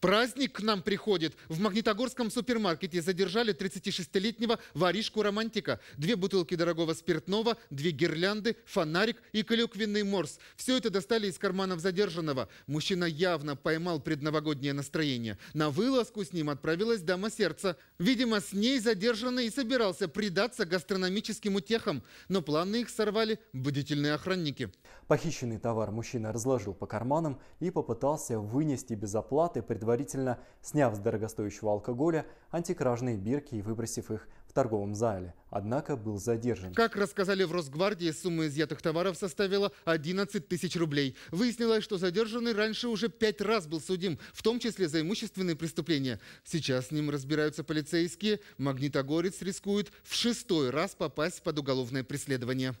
Праздник к нам приходит. В Магнитогорском супермаркете задержали 36-летнего воришку-романтика. Две бутылки дорогого спиртного, две гирлянды, фонарик и клюквенный морс. Все это достали из карманов задержанного. Мужчина явно поймал предновогоднее настроение. На вылазку с ним отправилась дама сердца. Видимо, с ней задержанный и собирался предаться гастрономическим утехам. Но планы их сорвали бдительные охранники. Похищенный товар мужчина разложил по карманам и попытался вынести без оплаты при предварительно сняв с дорогостоящего алкоголя антикражные бирки и выбросив их в торговом зале. Однако был задержан. Как рассказали в Росгвардии, сумма изъятых товаров составила 11 тысяч рублей. Выяснилось, что задержанный раньше уже пять раз был судим, в том числе за имущественные преступления. Сейчас с ним разбираются полицейские. Магнитогорец рискует в шестой раз попасть под уголовное преследование.